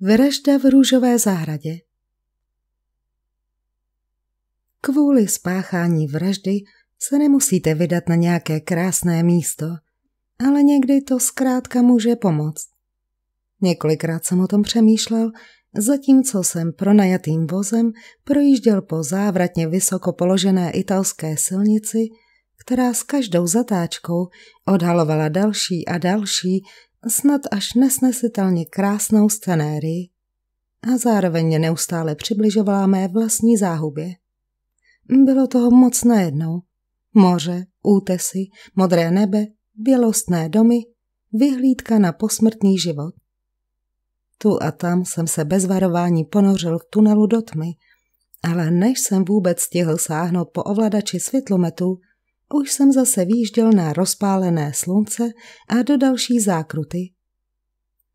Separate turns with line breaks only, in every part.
Vražda v růžové zahradě Kvůli spáchání vraždy se nemusíte vydat na nějaké krásné místo, ale někdy to zkrátka může pomoct. Několikrát jsem o tom přemýšlel, zatímco jsem pronajatým vozem projížděl po závratně vysoko položené italské silnici, která s každou zatáčkou odhalovala další a další snad až nesnesitelně krásnou scenérii a zároveň mě neustále přibližovala mé vlastní záhubě. Bylo toho moc najednou. Moře, útesy, modré nebe, bělostné domy, vyhlídka na posmrtný život. Tu a tam jsem se bez varování ponořil v tunelu do tmy, ale než jsem vůbec stihl sáhnout po ovladači světlometu, už jsem zase výjížděl na rozpálené slunce a do další zákruty.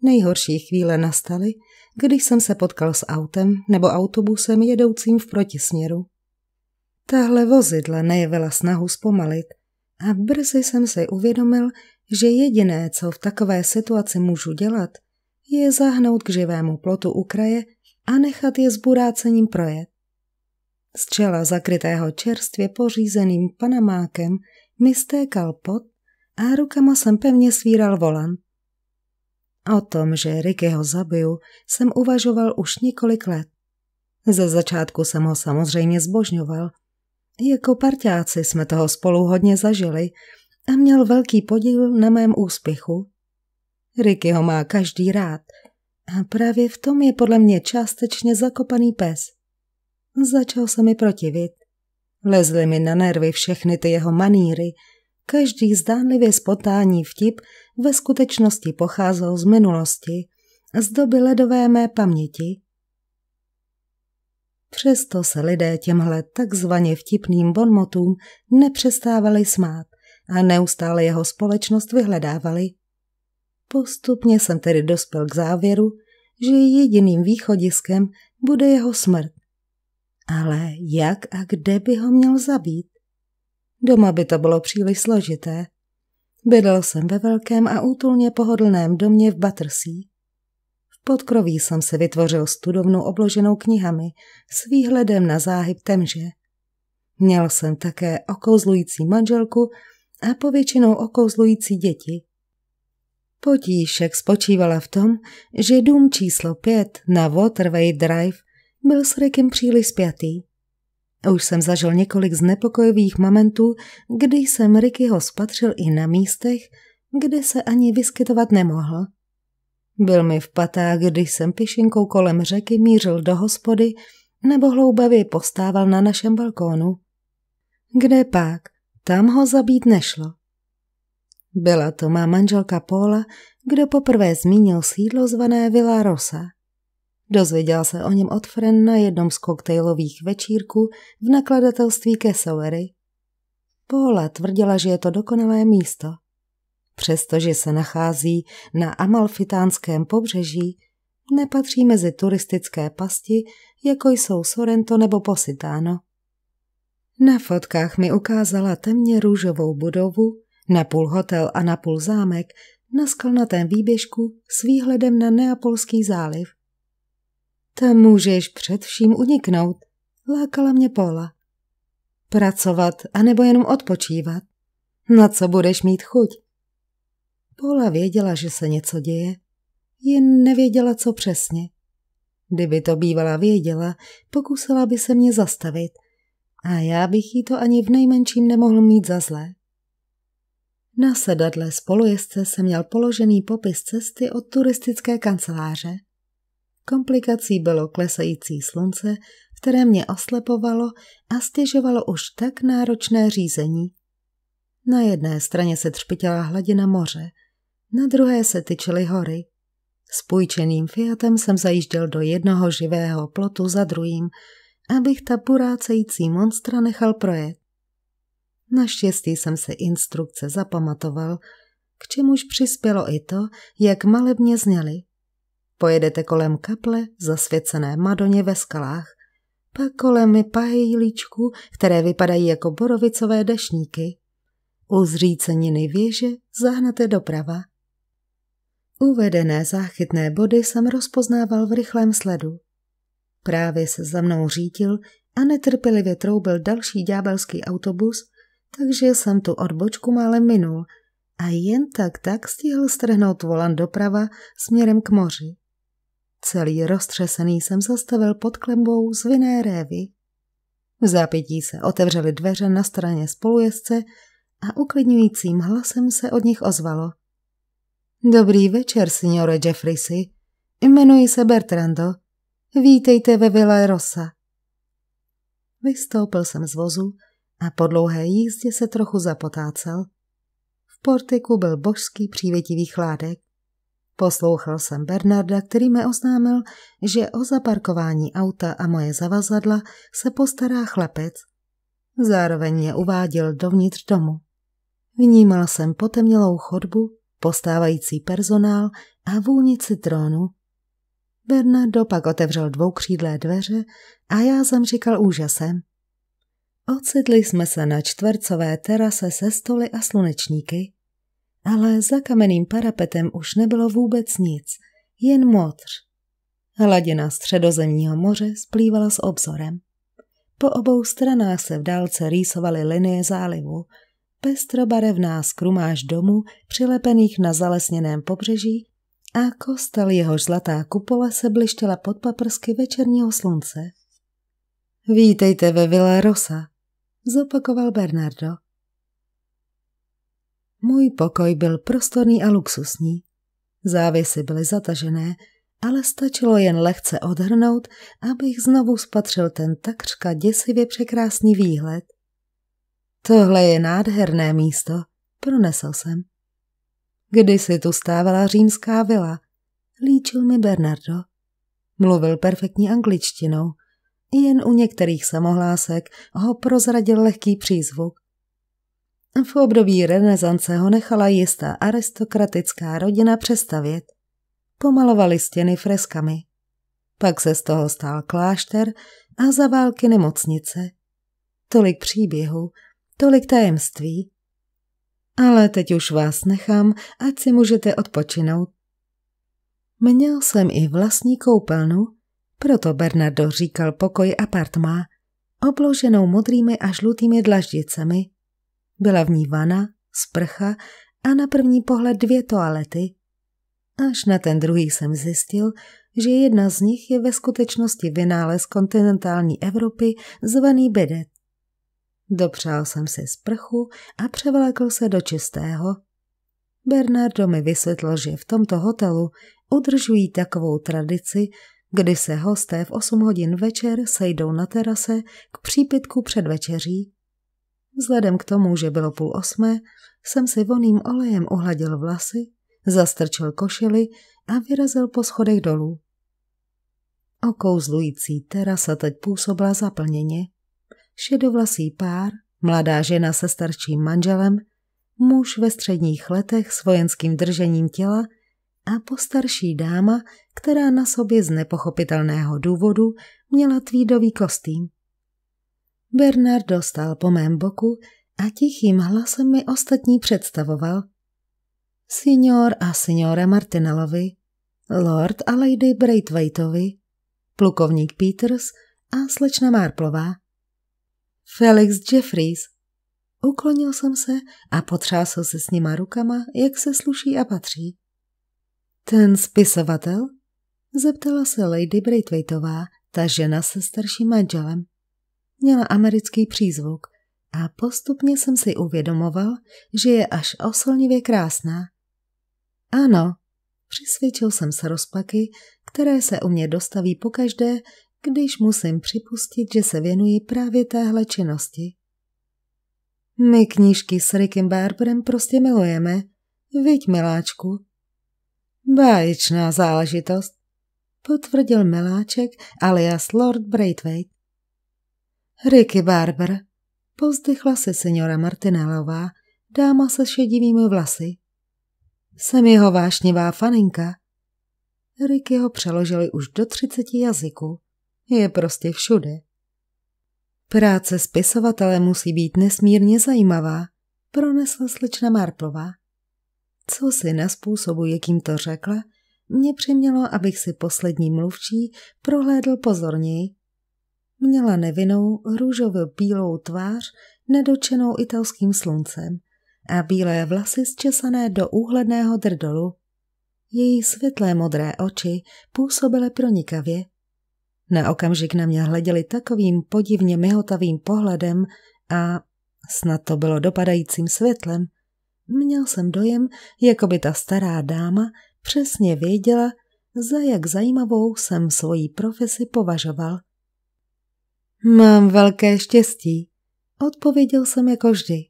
Nejhorší chvíle nastaly, když jsem se potkal s autem nebo autobusem jedoucím v protisměru. Tahle vozidla nejevila snahu zpomalit a brzy jsem si uvědomil, že jediné, co v takové situaci můžu dělat, je zahnout k živému plotu u kraje a nechat je s burácením projet. Z čela zakrytého čerstvě pořízeným panamákem mi stékal pot a rukama jsem pevně svíral volan. O tom, že Rickyho zabiju, jsem uvažoval už několik let. Ze začátku jsem ho samozřejmě zbožňoval. Jako parťáci jsme toho spolu hodně zažili a měl velký podíl na mém úspěchu. Rickyho má každý rád a právě v tom je podle mě částečně zakopaný pes – Začal se mi protivit. Lezly mi na nervy všechny ty jeho maníry. Každý zdánlivě spotání vtip ve skutečnosti pocházel z minulosti, z doby ledové mé paměti. Přesto se lidé těmhle takzvaně vtipným bonmotům nepřestávali smát a neustále jeho společnost vyhledávali. Postupně jsem tedy dospěl k závěru, že jediným východiskem bude jeho smrt. Ale jak a kde by ho měl zabít? Doma by to bylo příliš složité. Bydlel jsem ve velkém a útulně pohodlném domě v Batrsí. V podkroví jsem se vytvořil studovnu obloženou knihami s výhledem na záhyb temže. Měl jsem také okouzlující manželku a povětšinou okouzlující děti. Potíšek spočívala v tom, že dům číslo 5 na Waterway Drive byl s Rickem příliš spjatý. Už jsem zažil několik znepokojivých momentů, kdy jsem Rickyho spatřil i na místech, kde se ani vyskytovat nemohl. Byl mi v patách, když jsem pišinkou kolem řeky mířil do hospody nebo hloubavě postával na našem balkónu. Kde pak? Tam ho zabít nešlo. Byla to má manželka Paula, kdo poprvé zmínil sídlo zvané Villa Rosa. Dozvěděla se o něm od Fren na jednom z koktejlových večírků v nakladatelství Kesovery. Paula tvrdila, že je to dokonalé místo. Přestože se nachází na amalfitánském pobřeží, nepatří mezi turistické pasti, jako jsou Sorrento nebo Positano. Na fotkách mi ukázala temně růžovou budovu, napůl hotel a napůl zámek, na skalnatém výběžku s výhledem na Neapolský záliv. Tam můžeš především uniknout, lákala mě Paula. Pracovat anebo jenom odpočívat. Na co budeš mít chuť? Paula věděla, že se něco děje, jen nevěděla, co přesně. Kdyby to bývala věděla, pokusila by se mě zastavit a já bych jí to ani v nejmenším nemohl mít za zlé. Na sedadle spolujezdce se měl položený popis cesty od turistické kanceláře – Komplikací bylo klesající slunce, které mě oslepovalo a stěžovalo už tak náročné řízení. Na jedné straně se třpitěla hladina moře, na druhé se tyčily hory. S půjčeným fiatem jsem zajížděl do jednoho živého plotu za druhým, abych ta purácející monstra nechal projet. Naštěstí jsem se instrukce zapamatoval, k čemuž přispělo i to, jak malebně zněly. Pojedete kolem kaple, zasvěcené Madoně ve skalách, pak kolem pahýlíčků, které vypadají jako borovicové dešníky. U zříceniny věže zahnete doprava. Uvedené záchytné body jsem rozpoznával v rychlém sledu. Právě se za mnou řítil a netrpělivě troubil další ďábelský autobus, takže jsem tu odbočku málem minul a jen tak tak stihl strhnout volan doprava směrem k moři. Celý roztřesený jsem zastavil pod klembou z vinné révy. V zápětí se otevřely dveře na straně spolujezce a uklidňujícím hlasem se od nich ozvalo. Dobrý večer, signore Jeffreysy. Jmenuji se Bertrando. Vítejte ve Villa Rosa. Vystoupil jsem z vozu a po dlouhé jízdě se trochu zapotácel. V portiku byl božský přívětivý chládek. Poslouchal jsem Bernarda, který mi oznámil, že o zaparkování auta a moje zavazadla se postará chlapec. Zároveň mě uváděl dovnitř domu. Vnímal jsem potemnělou chodbu, postávající personál a vůni citrónu. Bernardo pak otevřel dvoukřídlé dveře a já zamříkal úžasem. Ocitli jsme se na čtvercové terase se stoly a slunečníky ale za kamenným parapetem už nebylo vůbec nic, jen modř. Hladina středozemního moře splývala s obzorem. Po obou stranách se v dálce rýsovaly linie zálivu, pestrobarevná skrumáž domů přilepených na zalesněném pobřeží a kostel jehož zlatá kupola se blištěla pod paprsky večerního slunce. Vítejte ve Vila Rosa, zopakoval Bernardo. Můj pokoj byl prostorný a luxusní. Závěsy byly zatažené, ale stačilo jen lehce odhrnout, abych znovu spatřil ten takřka děsivě překrásný výhled. Tohle je nádherné místo, pronesl jsem. Kdysi tu stávala římská vila, líčil mi Bernardo. Mluvil perfektní angličtinou, jen u některých samohlásek ho prozradil lehký přízvuk. V období renesance ho nechala jistá aristokratická rodina přestavět. Pomalovali stěny freskami. Pak se z toho stál klášter a za války nemocnice. Tolik příběhů, tolik tajemství. Ale teď už vás nechám, ať si můžete odpočinout. Měl jsem i vlastní koupelnu, proto Bernardo říkal pokoj apartma obloženou modrými a žlutými dlaždicemi, byla v ní vana, sprcha a na první pohled dvě toalety. Až na ten druhý jsem zjistil, že jedna z nich je ve skutečnosti vynález kontinentální Evropy zvaný bedet. Dopřál jsem si sprchu a převlékl se do čistého. Bernardo mi vysvětlil, že v tomto hotelu udržují takovou tradici, kdy se hosté v 8 hodin večer sejdou na terase k přípitku před večeří Vzhledem k tomu, že bylo půl osmé, jsem si voným olejem uhladil vlasy, zastrčil košili a vyrazil po schodech dolů. Okouzlující terasa teď působila zaplněně. Šedovlasý pár, mladá žena se starším manželem, muž ve středních letech s vojenským držením těla a postarší dáma, která na sobě z nepochopitelného důvodu měla tvídový kostým. Bernardo stál po mém boku a tichým hlasem mi ostatní představoval. Signor a signora Martinalovi, Lord a Lady Braithwaiteovi, plukovník Peters a slečna Marplová. Felix Jeffries. Uklonil jsem se a potřásl se s nima rukama, jak se sluší a patří. Ten spisovatel? Zeptala se Lady Braithwaiteová, ta žena se starším manželem měla americký přízvuk a postupně jsem si uvědomoval, že je až oslnivě krásná. Ano, přisvědčil jsem se rozpaky, které se u mě dostaví pokaždé, když musím připustit, že se věnuji právě téhle činnosti. My knížky s Rickem Barberem prostě milujeme. Viď, miláčku. Báječná záležitost, potvrdil miláček alias Lord Braithwaite. Ricky Barber, povzdychla se seniora Martinelová, dáma se šedivými vlasy. Jsem jeho vášnivá faninka. Ricky ho přeložili už do třiceti jazyků. Je prostě všude. Práce spisovatele musí být nesmírně zajímavá, pronesla slečna Marplová. Co si na způsobu, jakým to řekla, mě přimělo, abych si poslední mluvčí prohlédl pozorněji Měla nevinnou, růžově bílou tvář, nedočenou italským sluncem a bílé vlasy zčesané do úhledného drdolu. Její světlé modré oči působily pronikavě. Na okamžik na mě hleděli takovým podivně myhotavým pohledem a, snad to bylo dopadajícím světlem, měl jsem dojem, jako by ta stará dáma přesně věděla, za jak zajímavou jsem svoji profesi považoval – Mám velké štěstí, odpověděl jsem jako vždy.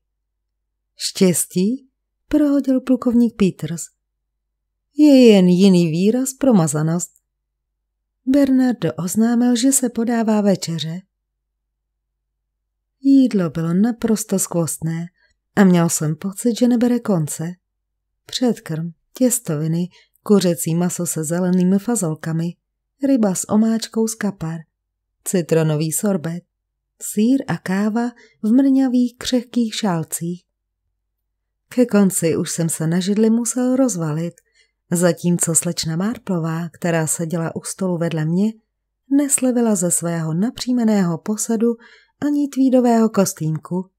Štěstí? prohodil plukovník Peters. Je jen jiný výraz pro mazanost. Bernardo oznámil, že se podává večeře. Jídlo bylo naprosto skvostné a měl jsem pocit, že nebere konce. Předkrm, těstoviny, kuřecí maso se zelenými fazolkami, ryba s omáčkou z kapar citronový sorbet, sír a káva v mrňavých křehkých šálcích. Ke konci už jsem se na židli musel rozvalit, zatímco slečna Márplová, která seděla u stolu vedle mě, neslevila ze svého napřímeného posadu ani tvídového kostýmku.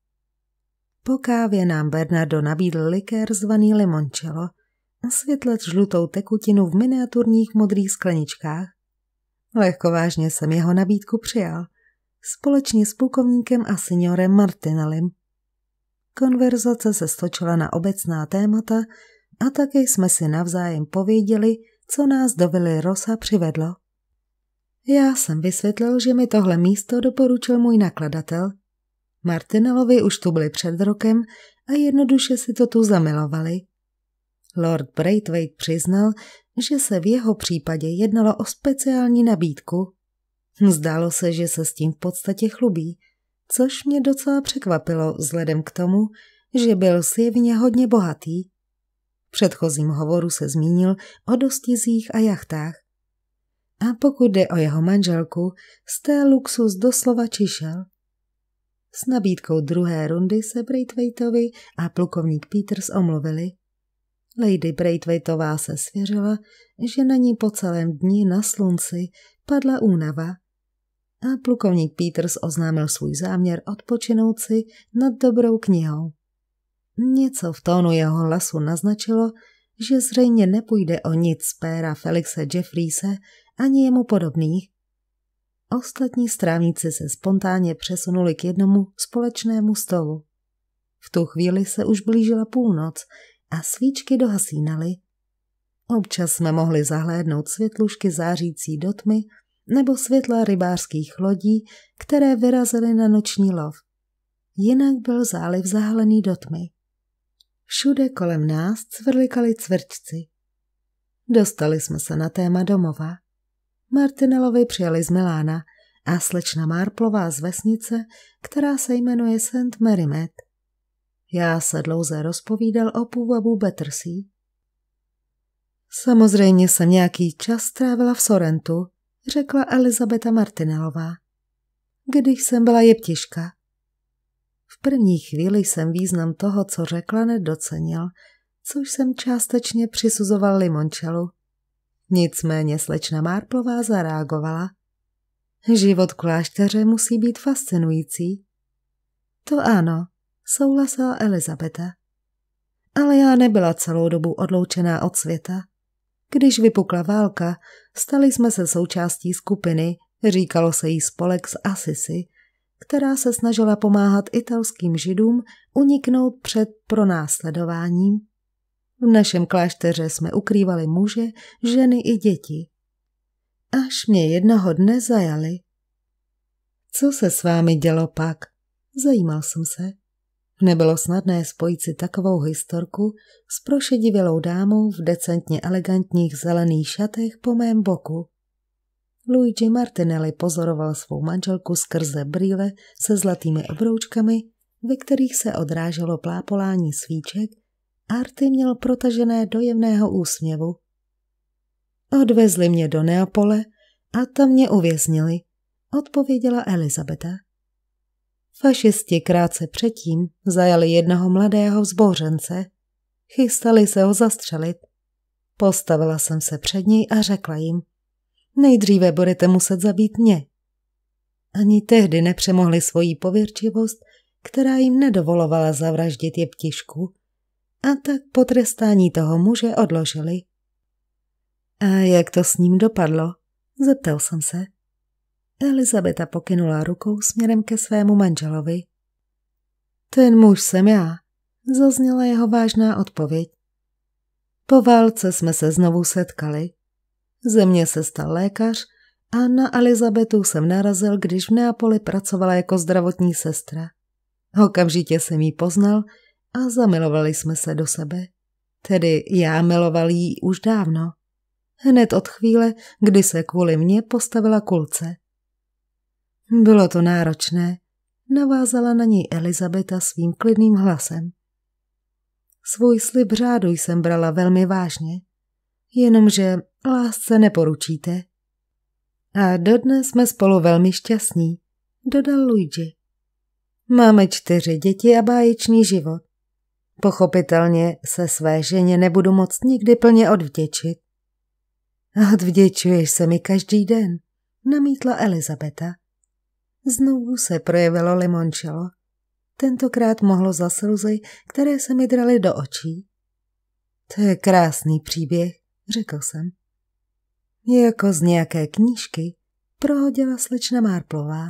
Po kávě nám Bernardo nabídl likér zvaný limoncello, světlet žlutou tekutinu v miniaturních modrých skleničkách. Lehko vážně jsem jeho nabídku přijal, společně s plukovníkem a seniorem Martinelem. Konverzace se stočila na obecná témata a také jsme si navzájem pověděli, co nás do Vily Rosa přivedlo. Já jsem vysvětlil, že mi tohle místo doporučil můj nakladatel. Martinelovi už tu byli před rokem a jednoduše si to tu zamilovali. Lord Braithwaite přiznal, že se v jeho případě jednalo o speciální nabídku. Zdálo se, že se s tím v podstatě chlubí, což mě docela překvapilo vzhledem k tomu, že byl zjevně hodně bohatý. V předchozím hovoru se zmínil o dostizích a jachtách. A pokud jde o jeho manželku, z té luxus doslova čišel. S nabídkou druhé rundy se Braithwaiteovi a plukovník Peters omluvili Lady Braithwaiteová se svěřila, že na ní po celém dni na slunci padla únava a plukovník Peters oznámil svůj záměr odpočinout si nad dobrou knihou. Něco v tónu jeho hlasu naznačilo, že zřejmě nepůjde o nic z péra Felixe Jeffreese ani jemu podobných. Ostatní strávníci se spontánně přesunuli k jednomu společnému stolu. V tu chvíli se už blížila půlnoc a svíčky dohasínaly. Občas jsme mohli zahlédnout světlušky zářící do tmy nebo světla rybářských lodí, které vyrazily na noční lov. Jinak byl záliv zahalený do tmy. Všude kolem nás cvrlikali cvrčci. Dostali jsme se na téma domova. Martinelovi přijeli z Milána a slečna Marplová z vesnice, která se jmenuje St. Merimet – já se dlouze rozpovídal o půvabu Betrsí. Samozřejmě jsem nějaký čas strávila v Sorentu, řekla Elizabeta Martinelová. Když jsem byla jeptiška. V první chvíli jsem význam toho, co řekla, nedocenil, což jsem částečně přisuzoval limončelu. Nicméně slečna Márplová zareagovala. Život klášteře musí být fascinující. To ano, souhlasila Elizabeta. Ale já nebyla celou dobu odloučená od světa. Když vypukla válka, stali jsme se součástí skupiny, říkalo se jí spolek z Asisi, která se snažila pomáhat italským židům uniknout před pronásledováním. V našem klášteře jsme ukrývali muže, ženy i děti. Až mě jednoho dne zajali. Co se s vámi dělo pak? Zajímal jsem se. Nebylo snadné spojit si takovou historku s prošedivělou dámou v decentně elegantních zelených šatech po mém boku. Luigi Martinelli pozoroval svou manželku skrze brýle se zlatými obroučkami, ve kterých se odráželo plápolání svíček a Arty měl protažené dojemného úsměvu. Odvezli mě do Neapole a tam mě uvěznili, odpověděla Elizabeta. Fašisti krátce předtím zajali jednoho mladého zbořence. Chystali se ho zastřelit. Postavila jsem se před něj a řekla jim, nejdříve budete muset zabít mě. Ani tehdy nepřemohli svoji pověrčivost, která jim nedovolovala zavraždit jeptišku, a tak potrestání toho muže odložili. A jak to s ním dopadlo? Zeptal jsem se. Elizabeta pokynula rukou směrem ke svému manželovi. Ten muž jsem já, zazněla jeho vážná odpověď. Po válce jsme se znovu setkali. Ze mě se stal lékař a na Elizabetu jsem narazil, když v Neapoli pracovala jako zdravotní sestra. Okamžitě jsem jí poznal a zamilovali jsme se do sebe. Tedy já miloval jí už dávno. Hned od chvíle, kdy se kvůli mně postavila kulce. Bylo to náročné, navázala na něj Elizabeta svým klidným hlasem. Svůj slib řádu jsem brala velmi vážně, jenomže lásce neporučíte. A dodnes jsme spolu velmi šťastní, dodal Luigi. Máme čtyři děti a báječný život. Pochopitelně se své ženě nebudu moc nikdy plně odvděčit. Odvděčuješ se mi každý den, namítla Elizabeta. Znovu se projevilo limončelo. Tentokrát mohlo za slzy, které se mi draly do očí. To je krásný příběh, řekl jsem. Je jako z nějaké knížky, prohodila slečna Márplová.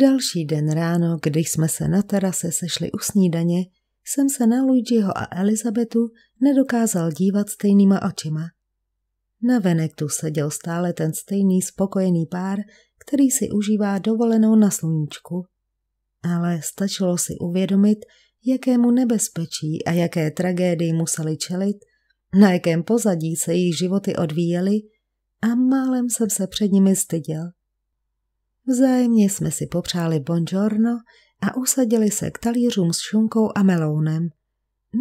Další den ráno, když jsme se na terase sešli u snídaně, jsem se na Luigiho a Elizabetu nedokázal dívat stejnýma očima. Na Venektu seděl stále ten stejný spokojený pár, který si užívá dovolenou na sluníčku. Ale stačilo si uvědomit, jakému nebezpečí a jaké tragédii museli čelit, na jakém pozadí se jejich životy odvíjely a málem jsem se před nimi styděl. Vzájemně jsme si popřáli bonžorno a usadili se k talířům s šunkou a melounem.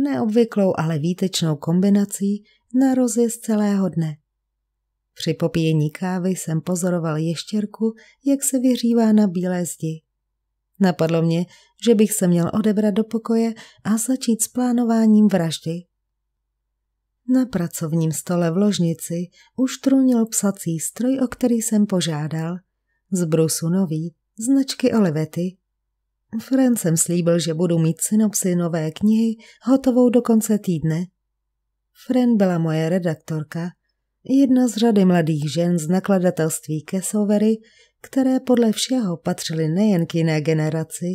Neobvyklou, ale výtečnou kombinací na rozjezd celého dne. Při popíjení kávy jsem pozoroval ještěrku, jak se vyřívá na bílé zdi. Napadlo mě, že bych se měl odebrat do pokoje a začít s plánováním vraždy. Na pracovním stole v ložnici už trůnil psací stroj, o který jsem požádal. Z brusu nový, značky Olivety. Fran jsem slíbil, že budu mít synopsy nové knihy hotovou do konce týdne. Fren byla moje redaktorka – Jedna z řady mladých žen z nakladatelství Kesovery, které podle všeho patřily nejen k jiné generaci,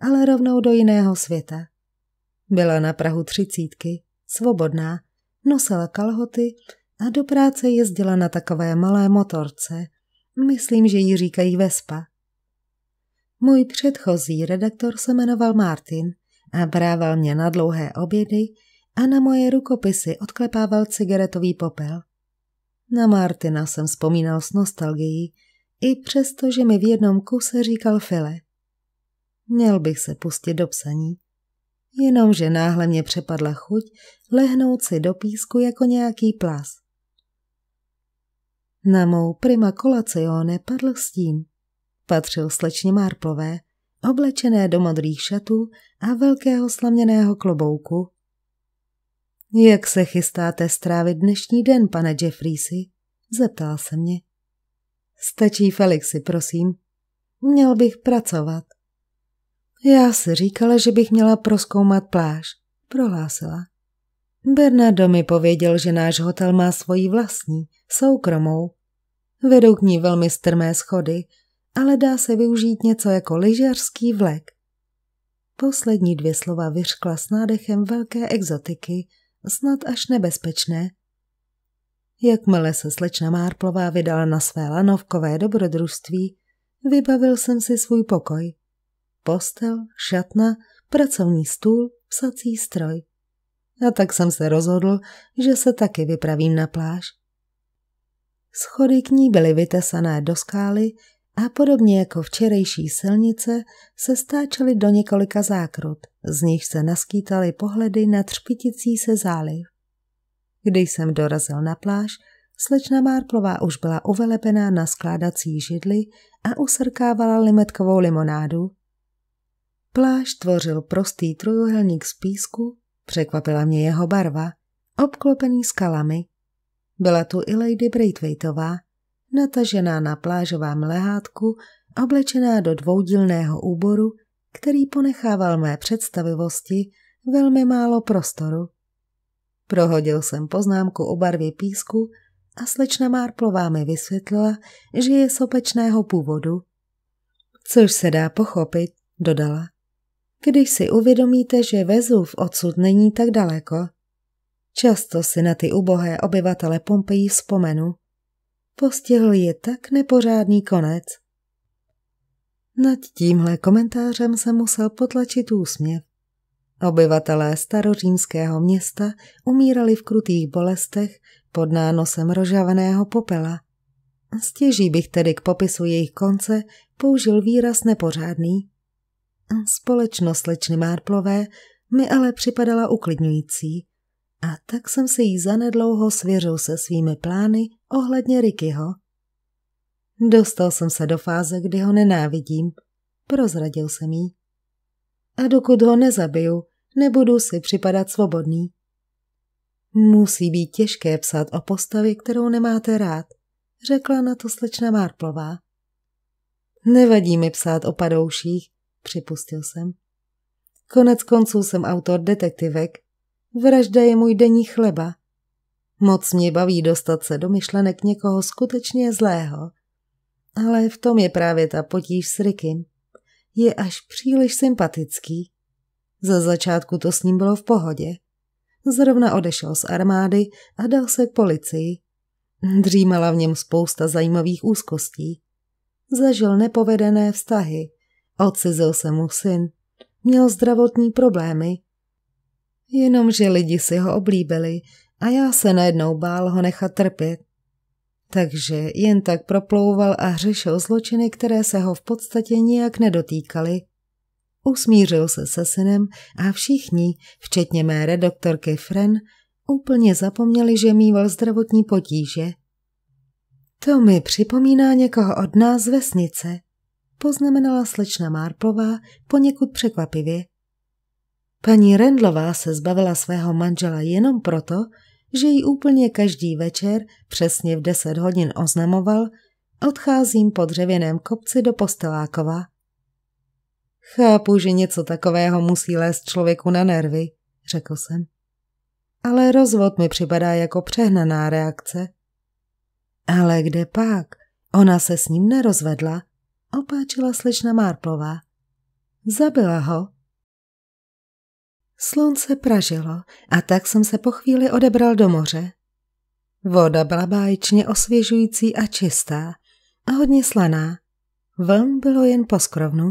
ale rovnou do jiného světa. Byla na Prahu třicítky, svobodná, nosila kalhoty a do práce jezdila na takové malé motorce. Myslím, že jí říkají Vespa. Můj předchozí redaktor se jmenoval Martin a brával mě na dlouhé obědy a na moje rukopisy odklepával cigaretový popel. Na Martina jsem vzpomínal s nostalgií, i přesto, že mi v jednom kuse říkal File. Měl bych se pustit do psaní, jenomže náhle mě přepadla chuť lehnout si do písku jako nějaký plas. Na mou prima kolacione padl stín. Patřil slečně Marplové, oblečené do modrých šatů a velkého slaměného klobouku, jak se chystáte strávit dnešní den, pane Jeffreysi? Zeptal se mě. Stačí Felixi, prosím. Měl bych pracovat. Já si říkala, že bych měla proskoumat pláž, prohlásila. Bernardo mi pověděl, že náš hotel má svoji vlastní, soukromou. Vedou k ní velmi strmé schody, ale dá se využít něco jako lyžařský vlek. Poslední dvě slova vyřkla s nádechem velké exotiky snad až nebezpečné. Jakmile se slečna Márplová vydala na své lanovkové dobrodružství, vybavil jsem si svůj pokoj. Postel, šatna, pracovní stůl, psací stroj. A tak jsem se rozhodl, že se taky vypravím na pláž. Schody k ní byly vytesané do skály, a podobně jako včerejší silnice se stáčely do několika zákrut, z nich se naskýtaly pohledy na třpiticí se záliv. Když jsem dorazil na pláž, slečna Márplová už byla uvelepená na skládací židli a usrkávala limetkovou limonádu. Pláž tvořil prostý trojuhelník z písku, překvapila mě jeho barva, obklopený skalami. Byla tu i Lady Braithwaiteová, natažená na plážovém lehátku, oblečená do dvoudílného úboru, který ponechával mé představivosti velmi málo prostoru. Prohodil jsem poznámku o barvě písku a slečna Márplová mi vysvětlila, že je sopečného původu. Což se dá pochopit, dodala. Když si uvědomíte, že Vezuv odsud není tak daleko. Často si na ty ubohé obyvatele Pompeji vzpomenu. Postihl je tak nepořádný konec. Nad tímhle komentářem se musel potlačit úsměv. Obyvatelé starořímského města umírali v krutých bolestech pod nánosem rožavaného popela. Stěží bych tedy k popisu jejich konce použil výraz nepořádný. Společnost slečny Márplové mi ale připadala uklidňující. A tak jsem se jí zanedlouho svěřil se svými plány ohledně Rikyho. Dostal jsem se do fáze, kdy ho nenávidím. Prozradil jsem jí. A dokud ho nezabiju, nebudu si připadat svobodný. Musí být těžké psát o postavě, kterou nemáte rád, řekla na to slečna Marplová. Nevadí mi psát o padouších, připustil jsem. Konec konců jsem autor detektivek Vražda je můj denní chleba. Moc mě baví dostat se do myšlenek někoho skutečně zlého. Ale v tom je právě ta potíž s Rikim. Je až příliš sympatický. Za začátku to s ním bylo v pohodě. Zrovna odešel z armády a dal se k policii. Dřímala v něm spousta zajímavých úzkostí. Zažil nepovedené vztahy, odcizil se mu syn, měl zdravotní problémy Jenomže lidi si ho oblíbili a já se najednou bál ho nechat trpět. Takže jen tak proplouval a hřešil zločiny, které se ho v podstatě nijak nedotýkaly. Usmířil se se synem a všichni, včetně mé redoktorky Fren, úplně zapomněli, že mýval zdravotní potíže. To mi připomíná někoho od nás z vesnice, poznamenala slečna Márplová poněkud překvapivě. Paní Rendlová se zbavila svého manžela jenom proto, že jí úplně každý večer přesně v deset hodin oznamoval, odcházím po dřevěném kopci do Postelákova. Chápu, že něco takového musí lézt člověku na nervy, řekl jsem. Ale rozvod mi připadá jako přehnaná reakce. Ale kde pak? Ona se s ním nerozvedla, opáčila slečna Marplová. Zabila ho, Slunce pražilo a tak jsem se po chvíli odebral do moře. Voda byla báječně osvěžující a čistá a hodně slaná. Vln bylo jen po skrovnu.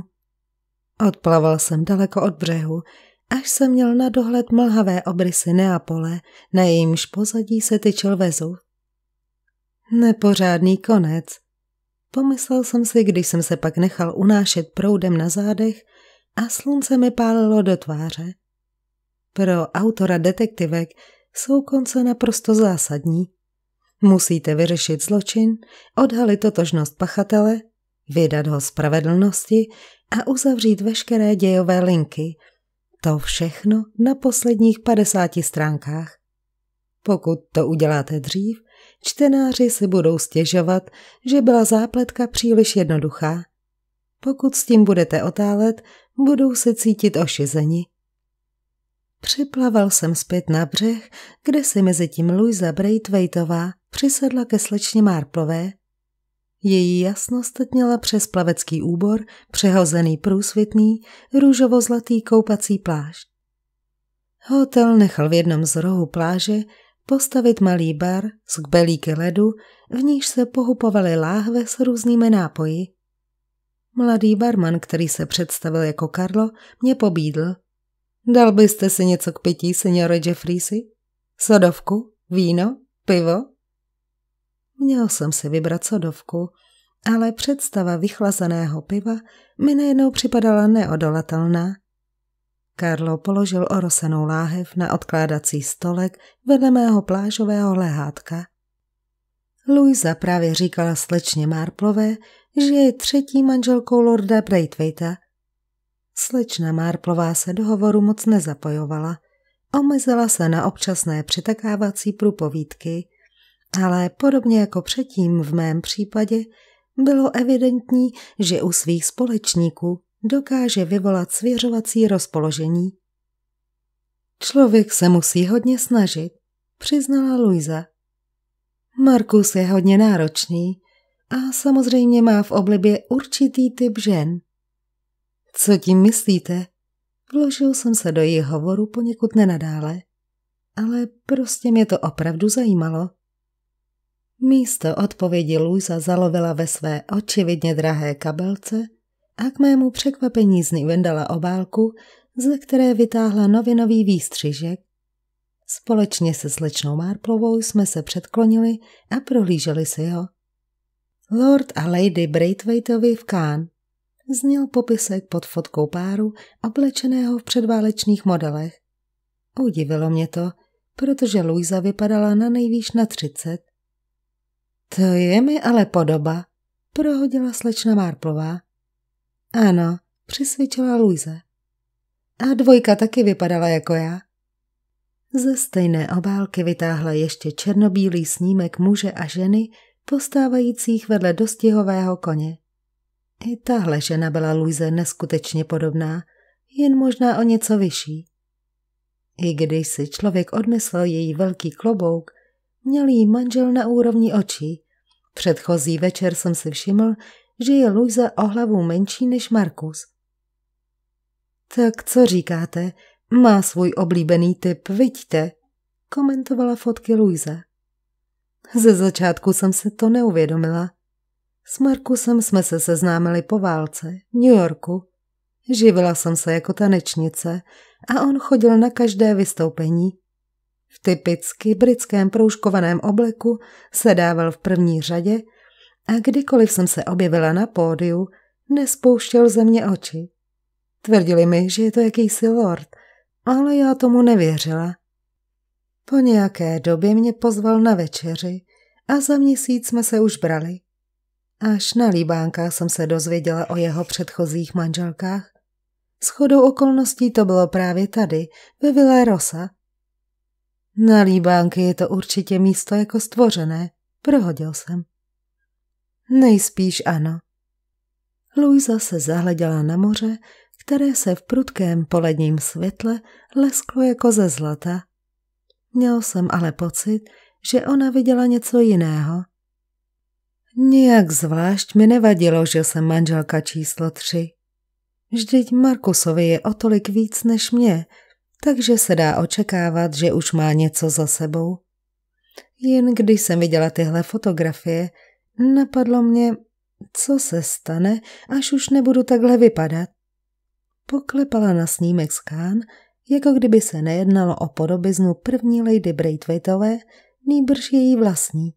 Odplaval jsem daleko od břehu, až jsem měl na dohled mlhavé obrysy Neapole, na jejímž pozadí se tyčil vezu. Nepořádný konec. Pomyslel jsem si, když jsem se pak nechal unášet proudem na zádech a slunce mi pálilo do tváře. Pro autora detektivek jsou konce naprosto zásadní. Musíte vyřešit zločin, odhalit totožnost pachatele, vydat ho spravedlnosti a uzavřít veškeré dějové linky. To všechno na posledních 50 stránkách. Pokud to uděláte dřív, čtenáři si budou stěžovat, že byla zápletka příliš jednoduchá. Pokud s tím budete otálet, budou se cítit ošizeni. Připlaval jsem zpět na břeh, kde si mezi tím Luisa Braithwaitová přisedla ke slečně Marplové. Její jasnost měla přes plavecký úbor, přehozený průsvitný, růžovo-zlatý koupací plášť. Hotel nechal v jednom z rohu pláže postavit malý bar z kbelíky ledu, v níž se pohupovaly láhve s různými nápoji. Mladý barman, který se představil jako Karlo, mě pobídl, Dal byste si něco k pití, seniore Jeffreysi? Sodovku? Víno? Pivo? Měl jsem si vybrat sodovku, ale představa vychlazeného piva mi najednou připadala neodolatelná. Karlo položil orosenou láhev na odkládací stolek vedle mého plážového lehátka. Luisa právě říkala slečně Marplové, že je třetí manželkou lorda Braithwaita – Slečna Marplová se do hovoru moc nezapojovala, omezila se na občasné přitakávací průpovídky, ale podobně jako předtím v mém případě bylo evidentní, že u svých společníků dokáže vyvolat svěřovací rozpoložení. Člověk se musí hodně snažit, přiznala Luisa. Markus je hodně náročný a samozřejmě má v oblibě určitý typ žen. Co tím myslíte? Vložil jsem se do jejich hovoru poněkud nenadále, ale prostě mě to opravdu zajímalo. Místo odpovědi Luisa zalovila ve své očividně drahé kabelce a k mému překvapení z ní vendala obálku, ze které vytáhla novinový výstřižek. Společně se slečnou Marplovou jsme se předklonili a prohlíželi si ho. Lord a Lady Braithwaiteovi v Cannes zněl popisek pod fotkou páru oblečeného v předválečných modelech. Udivilo mě to, protože Luisa vypadala na nejvýš na třicet. To je mi ale podoba, prohodila slečna Marplová. Ano, přisvědčila Luisa. A dvojka taky vypadala jako já. Ze stejné obálky vytáhla ještě černobílý snímek muže a ženy postávajících vedle dostihového koně. I tahle žena byla Luise neskutečně podobná, jen možná o něco vyšší. I když si člověk odmyslel její velký klobouk, měl jí manžel na úrovni očí. Předchozí večer jsem si všiml, že je Luise o hlavu menší než Markus. Tak co říkáte? Má svůj oblíbený typ, vidíte? Komentovala fotky Luise. Ze začátku jsem se to neuvědomila. S Markusem jsme se seznámili po válce v New Yorku. Živila jsem se jako tanečnice a on chodil na každé vystoupení. V typicky britském proužkovaném obleku se dával v první řadě a kdykoliv jsem se objevila na pódiu, nespouštěl ze mě oči. Tvrdili mi, že je to jakýsi lord, ale já tomu nevěřila. Po nějaké době mě pozval na večeři a za měsíc jsme se už brali. Až na líbánka jsem se dozvěděla o jeho předchozích manželkách. S chodou okolností to bylo právě tady, ve Vilé Rosa. Na líbánky je to určitě místo jako stvořené, prohodil jsem. Nejspíš ano. Luisa se zahleděla na moře, které se v prudkém poledním světle lesklo jako ze zlata. Měl jsem ale pocit, že ona viděla něco jiného – Nijak zvlášť mi nevadilo, že jsem manželka číslo tři. Vždyť Markusovi je o tolik víc než mě, takže se dá očekávat, že už má něco za sebou. Jen když jsem viděla tyhle fotografie, napadlo mě, co se stane, až už nebudu takhle vypadat. Poklepala na snímek skán, jako kdyby se nejednalo o podobiznu první Lady Braithwaiteové, nýbrž její vlastní.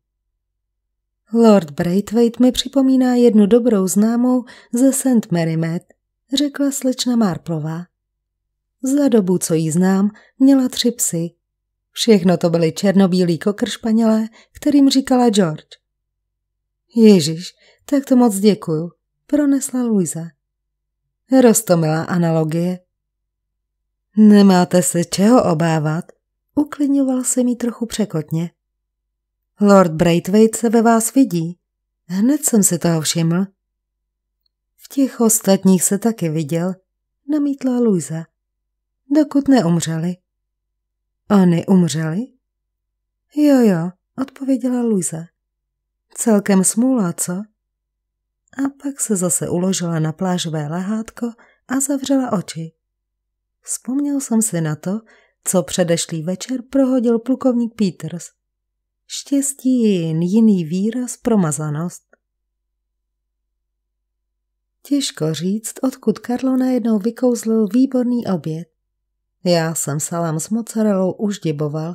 Lord Braithwaite mi připomíná jednu dobrou známou ze St. Mary Med, řekla slečna Marplová. Za dobu, co jí znám, měla tři psy. Všechno to byly černobílí kokršpanělé, kterým říkala George. Ježíš, tak to moc děkuju, pronesla Luisa. Rostomila analogie. Nemáte se čeho obávat, uklidňoval se mi trochu překotně. Lord Braithwaite se ve vás vidí. Hned jsem si toho všiml. V těch ostatních se taky viděl, namítla Luisa. Dokud neumřeli. Oni umřeli? Jo, jo, odpověděla Luisa. Celkem smůla, co? A pak se zase uložila na plážové lahátko a zavřela oči. Vzpomněl jsem si na to, co předešlý večer prohodil plukovník Peters – Štěstí je jen jiný výraz pro mazanost. Těžko říct, odkud Karlo najednou vykouzlil výborný oběd. Já jsem salám s mozzarellou už děboval,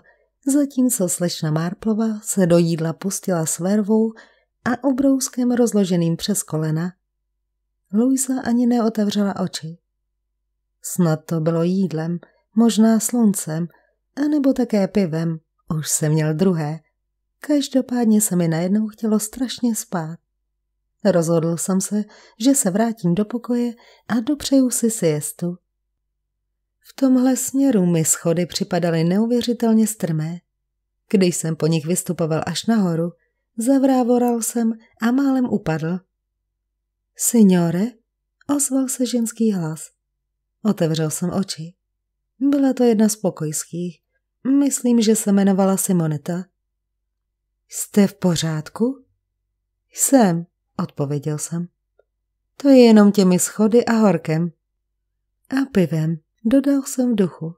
zatímco slečna Marplova se do jídla pustila s vervou a obrouskem rozloženým přes kolena. Luisa ani neotevřela oči. Snad to bylo jídlem, možná sluncem, anebo také pivem, už se měl druhé. Každopádně se mi najednou chtělo strašně spát. Rozhodl jsem se, že se vrátím do pokoje a dopřeju si siestu. V tomhle směru mi schody připadaly neuvěřitelně strmé. Když jsem po nich vystupoval až nahoru, zavrávoral jsem a málem upadl. Signore, ozval se ženský hlas. Otevřel jsem oči. Byla to jedna z pokojských. Myslím, že se jmenovala Simoneta. Jste v pořádku? Jsem, odpověděl jsem. To je jenom těmi schody a horkem. A pivem, dodal jsem v duchu.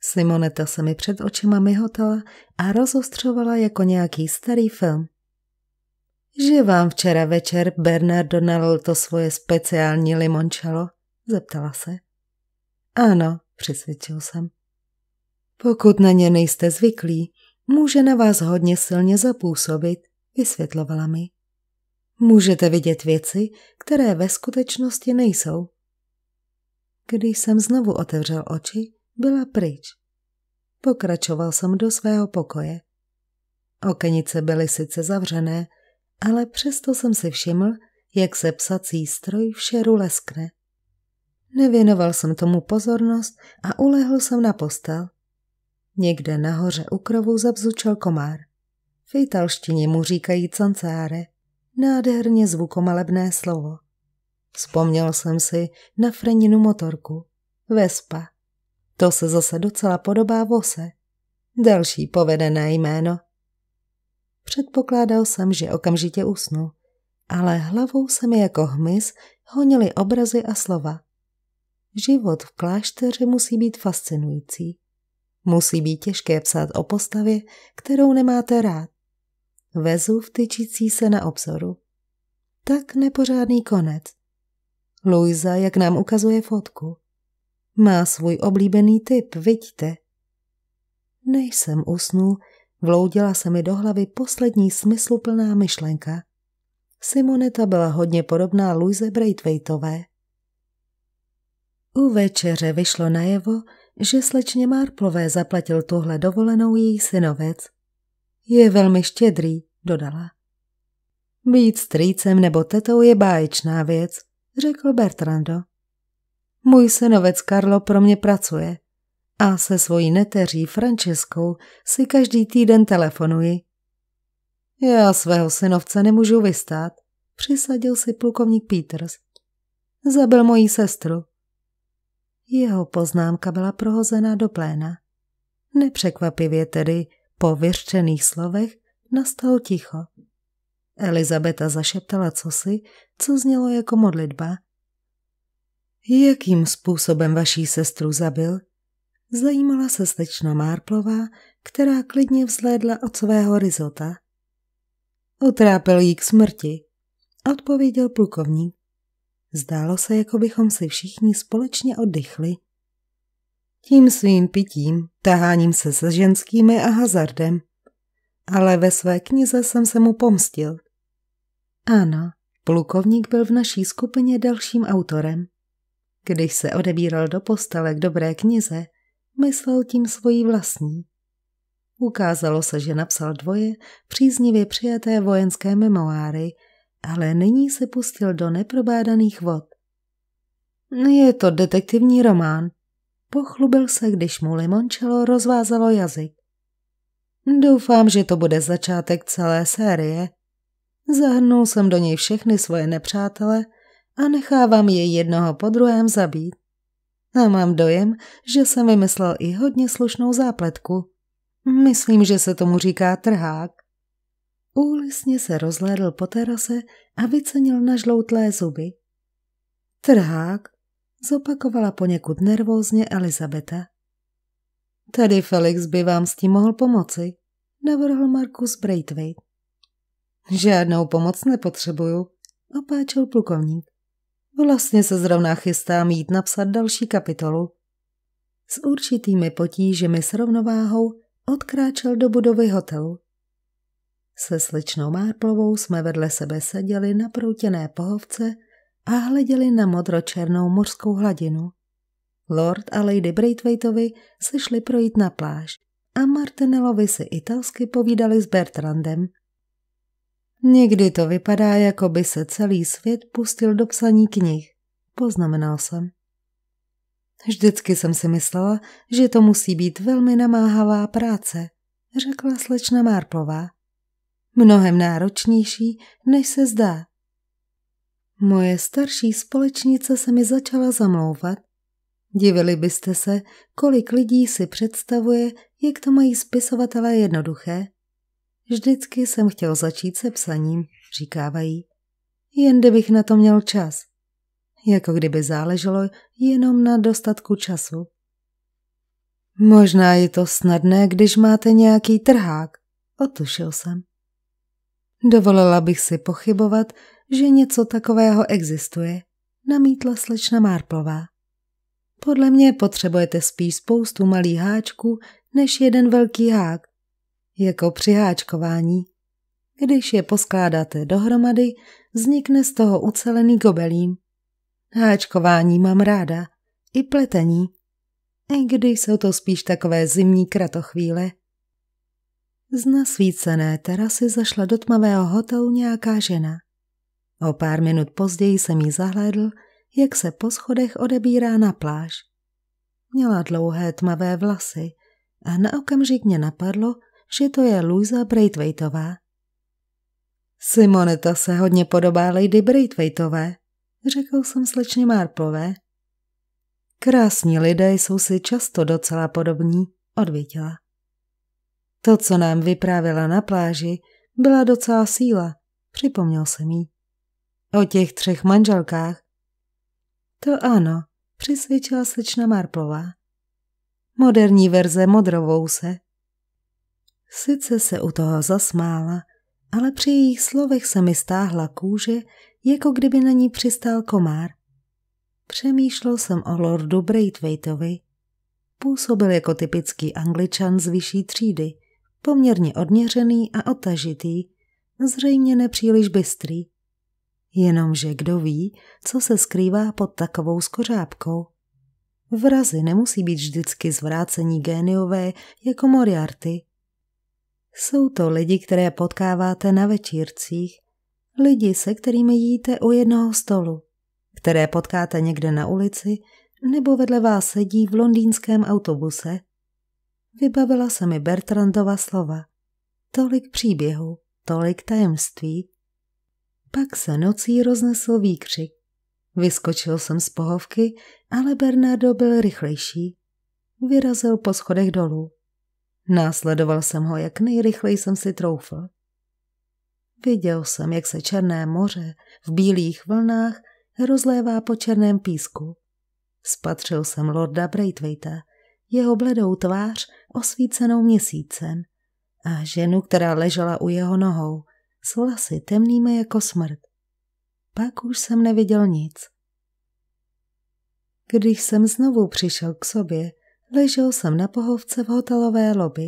Simoneta se mi před očima myhotala a rozostřovala jako nějaký starý film. Že vám včera večer Bernardo nalil to svoje speciální limončelo? Zeptala se. Ano, přesvědčil jsem. Pokud na ně nejste zvyklí, Může na vás hodně silně zapůsobit, vysvětlovala mi. Můžete vidět věci, které ve skutečnosti nejsou. Když jsem znovu otevřel oči, byla pryč. Pokračoval jsem do svého pokoje. Okenice byly sice zavřené, ale přesto jsem si všiml, jak se psací stroj v šeru leskne. Nevěnoval jsem tomu pozornost a ulehl jsem na postel. Někde nahoře u krovu zabzučel komár. V italštině mu říkají cancáre. Nádherně zvukomalebné slovo. Vzpomněl jsem si na Freninu motorku. Vespa. To se zase docela podobá Vose. Další povedené jméno. Předpokládal jsem, že okamžitě usnu, ale hlavou se mi jako hmyz honily obrazy a slova. Život v klášteře musí být fascinující. Musí být těžké psát o postavě, kterou nemáte rád. Vezu vtyčící se na obzoru. Tak nepořádný konec. Luisa, jak nám ukazuje fotku. Má svůj oblíbený typ, vidíte. Než jsem usnul, vloudila se mi do hlavy poslední smysluplná myšlenka. Simoneta byla hodně podobná Luise Braithwaiteové. U večeře vyšlo najevo, že slečně Marplové zaplatil tuhle dovolenou její synovec. Je velmi štědrý, dodala. Být strýcem nebo tetou je báječná věc, řekl Bertrando. Můj synovec Karlo pro mě pracuje a se svojí neteří Franceskou si každý týden telefonuji. Já svého synovce nemůžu vystát, přisadil si plukovník Peters. Zabil moji sestru, jeho poznámka byla prohozena do pléna. Nepřekvapivě tedy po vyřčených slovech nastalo ticho. Elizabeta zašeptala cosi, co znělo jako modlitba. Jakým způsobem vaší sestru zabil? Zajímala se slečna Márplová, která klidně vzlédla od svého ryzota. Utrápil jí k smrti, odpověděl plukovník. Zdálo se, jako bychom si všichni společně oddychli. Tím svým pitím, taháním se se ženskými a hazardem. Ale ve své knize jsem se mu pomstil. Ano, plukovník byl v naší skupině dalším autorem. Když se odebíral do postele k dobré knize, myslel tím svoji vlastní. Ukázalo se, že napsal dvoje příznivě přijaté vojenské memoáry – ale nyní se pustil do neprobádaných vod. No je to detektivní román. Pochlubil se, když mu limončelo rozvázalo jazyk. Doufám, že to bude začátek celé série. Zahrnul jsem do něj všechny svoje nepřátele a nechávám je jednoho po druhém zabít. A mám dojem, že jsem vymyslel i hodně slušnou zápletku. Myslím, že se tomu říká trhák. Úlisně se rozhlédl po terase a vycenil na žloutlé zuby. Trhák, zopakovala poněkud nervózně Elizabeta. Tady Felix by vám s tím mohl pomoci, navrhl Markus Braithwaite. Žádnou pomoc nepotřebuju, opáčil plukovník. Vlastně se zrovna chystám jít napsat další kapitolu. S určitými potížemi s rovnováhou odkráčel do budovy hotelu. Se slečnou Márplovou jsme vedle sebe seděli na proutěné pohovce a hleděli na modročernou mořskou hladinu. Lord a Lady Braithwaiteovi se šli projít na pláž a Martinelovi si italsky povídali s Bertrandem. Někdy to vypadá, jako by se celý svět pustil do psaní knih, poznamenal jsem. Vždycky jsem si myslela, že to musí být velmi namáhavá práce, řekla slečna Márplová. Mnohem náročnější, než se zdá. Moje starší společnice se mi začala zamlouvat. Divili byste se, kolik lidí si představuje, jak to mají spisovatelé jednoduché. Vždycky jsem chtěl začít se psaním, říkávají. Jen kdybych na to měl čas. Jako kdyby záleželo jenom na dostatku času. Možná je to snadné, když máte nějaký trhák, otušil jsem. Dovolila bych si pochybovat, že něco takového existuje, namítla slečna Marplová. Podle mě potřebujete spíš spoustu malých háčků než jeden velký hák, jako při háčkování. Když je poskládáte dohromady, vznikne z toho ucelený gobelín. Háčkování mám ráda, i pletení. I když jsou to spíš takové zimní kratochvíle, z nasvícené terasy zašla do tmavého hotelu nějaká žena. O pár minut později jsem jí zahlédl, jak se po schodech odebírá na pláž. Měla dlouhé tmavé vlasy a na okamžik mě napadlo, že to je Louisa Braithwaiteová. Simoneta se hodně podobá Lady Braithwaiteové, řekl jsem slečně Marplové. Krásní lidé jsou si často docela podobní, odvětila. To, co nám vyprávěla na pláži, byla docela síla, připomněl jsem jí. O těch třech manželkách? To ano, přisvědčila slečna Marplová. Moderní verze modrovou se. Sice se u toho zasmála, ale při jejich slovech se mi stáhla kůže, jako kdyby na ní přistál komár. Přemýšlel jsem o lordu Braithwaiteovi. Působil jako typický angličan z vyšší třídy – poměrně odměřený a otažitý, zřejmě nepříliš bystrý. Jenomže kdo ví, co se skrývá pod takovou skořápkou. Vrazy nemusí být vždycky zvrácení géniové jako Moriarty. Jsou to lidi, které potkáváte na večírcích, lidi, se kterými jíte u jednoho stolu, které potkáte někde na ulici nebo vedle vás sedí v londýnském autobuse Vybavila se mi Bertrandova slova. Tolik příběhu, tolik tajemství. Pak se nocí roznesl výkřik. Vyskočil jsem z pohovky, ale Bernardo byl rychlejší. Vyrazil po schodech dolů. Následoval jsem ho, jak nejrychleji jsem si troufl. Viděl jsem, jak se Černé moře v bílých vlnách rozlévá po černém písku. Spatřil jsem lorda Braithwaite, jeho bledou tvář osvícenou měsícem a ženu, která ležela u jeho nohou, s vlasy temnými jako smrt. Pak už jsem neviděl nic. Když jsem znovu přišel k sobě, ležel jsem na pohovce v hotelové lobby.